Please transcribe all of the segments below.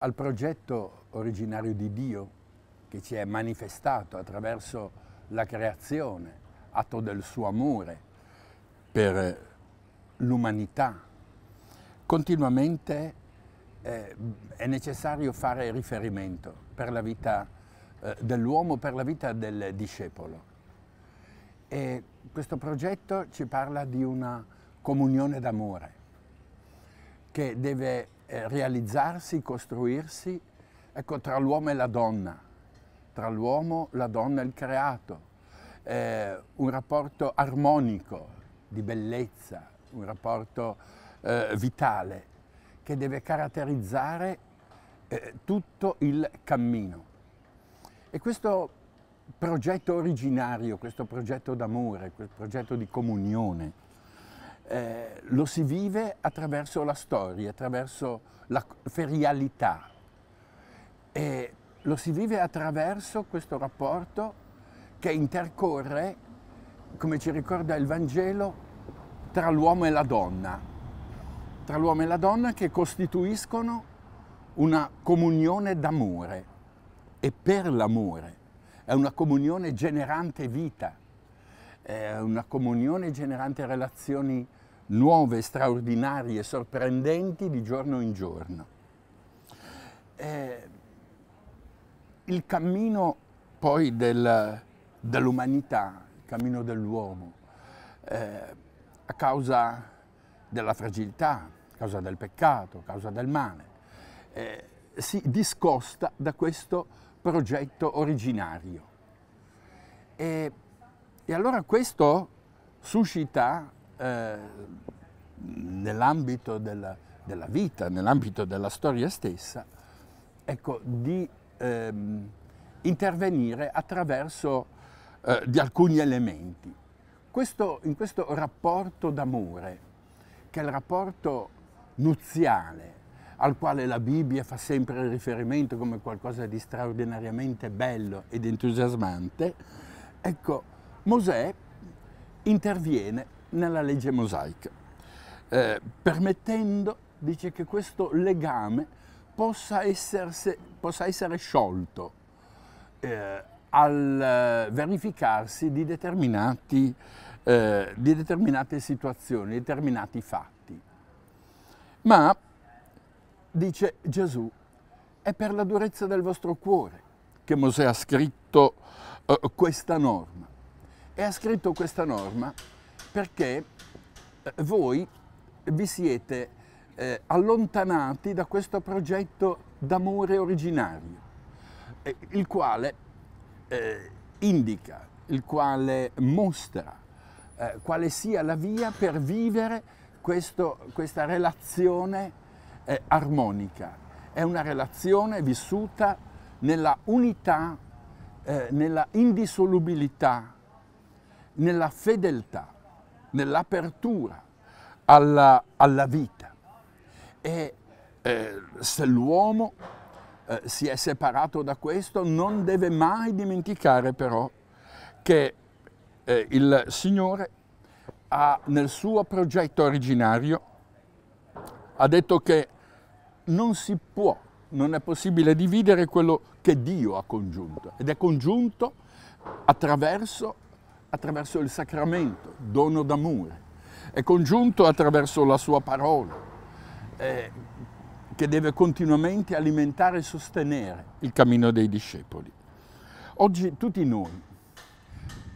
al progetto originario di Dio che ci è manifestato attraverso la creazione, atto del suo amore per l'umanità. Continuamente eh, è necessario fare riferimento per la vita eh, dell'uomo, per la vita del discepolo. E questo progetto ci parla di una comunione d'amore che deve eh, realizzarsi, costruirsi, ecco, tra l'uomo e la donna, tra l'uomo, la donna e il creato, eh, un rapporto armonico di bellezza, un rapporto eh, vitale che deve caratterizzare eh, tutto il cammino. E questo progetto originario, questo progetto d'amore, questo progetto di comunione, eh, lo si vive attraverso la storia, attraverso la ferialità e lo si vive attraverso questo rapporto che intercorre, come ci ricorda il Vangelo, tra l'uomo e la donna, tra l'uomo e la donna che costituiscono una comunione d'amore e per l'amore, è una comunione generante vita, è una comunione generante relazioni nuove, straordinarie, sorprendenti di giorno in giorno. Eh, il cammino poi del, dell'umanità, il cammino dell'uomo, eh, a causa della fragilità, a causa del peccato, a causa del male, eh, si discosta da questo progetto originario. E, e allora questo suscita Ehm, nell'ambito della, della, vita, nell'ambito della storia stessa, ecco, di ehm, intervenire attraverso eh, di alcuni elementi. Questo, in questo rapporto d'amore, che è il rapporto nuziale, al quale la Bibbia fa sempre riferimento come qualcosa di straordinariamente bello ed entusiasmante, ecco, Mosè interviene nella legge mosaica, eh, permettendo, dice, che questo legame possa, esserse, possa essere sciolto eh, al eh, verificarsi di, eh, di determinate situazioni, determinati fatti. Ma, dice Gesù, è per la durezza del vostro cuore che Mosè ha scritto eh, questa norma. E ha scritto questa norma perché eh, voi vi siete eh, allontanati da questo progetto d'amore originario, eh, il quale eh, indica, il quale mostra eh, quale sia la via per vivere questo, questa relazione eh, armonica. È una relazione vissuta nella unità, nella indissolubilità, nella fedeltà nell'apertura alla, alla, vita. E eh, se l'uomo eh, si è separato da questo, non deve mai dimenticare però che eh, il Signore ha, nel suo progetto originario ha detto che non si può, non è possibile dividere quello che Dio ha congiunto ed è congiunto attraverso attraverso il sacramento, dono d'amore, è congiunto attraverso la sua parola, eh, che deve continuamente alimentare e sostenere il cammino dei discepoli. Oggi tutti noi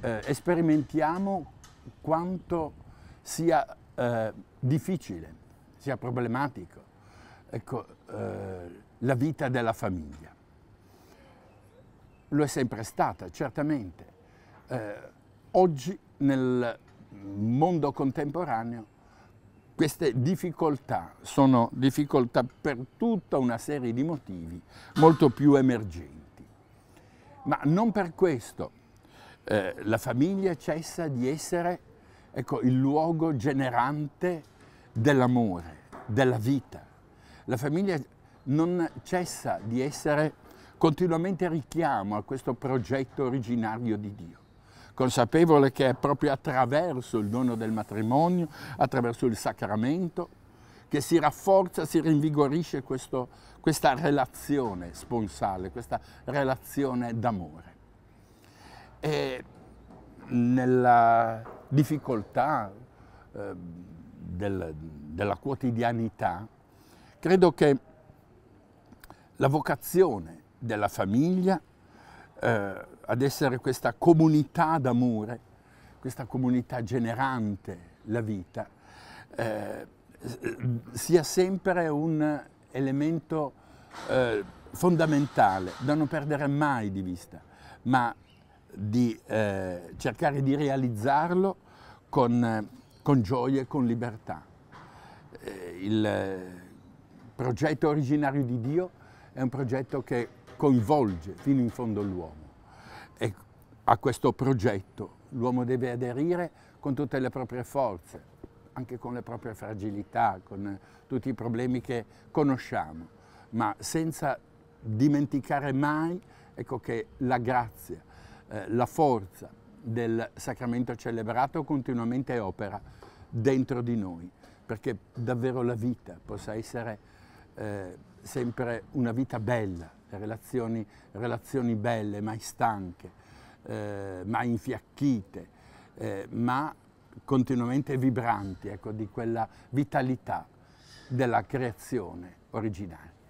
eh, sperimentiamo quanto sia eh, difficile, sia problematico ecco, eh, la vita della famiglia. Lo è sempre stata, certamente. Eh, Oggi nel mondo contemporaneo queste difficoltà sono difficoltà per tutta una serie di motivi molto più emergenti. Ma non per questo eh, la famiglia cessa di essere ecco, il luogo generante dell'amore, della vita. La famiglia non cessa di essere continuamente richiamo a questo progetto originario di Dio consapevole che è proprio attraverso il dono del matrimonio, attraverso il sacramento, che si rafforza, si rinvigorisce questo, questa relazione sponsale, questa relazione d'amore. E nella difficoltà eh, del, della quotidianità, credo che la vocazione della famiglia eh, ad essere questa comunità d'amore, questa comunità generante la vita, eh, sia sempre un elemento eh, fondamentale da non perdere mai di vista, ma di eh, cercare di realizzarlo con, con gioia e con libertà. Eh, il progetto originario di Dio è un progetto che coinvolge fino in fondo l'uomo. E a questo progetto l'uomo deve aderire con tutte le proprie forze, anche con le proprie fragilità, con tutti i problemi che conosciamo, ma senza dimenticare mai ecco, che la grazia, eh, la forza del sacramento celebrato continuamente opera dentro di noi, perché davvero la vita possa essere eh, sempre una vita bella, relazioni, relazioni belle, mai stanche, eh, mai infiacchite, eh, ma continuamente vibranti ecco, di quella vitalità della creazione originale.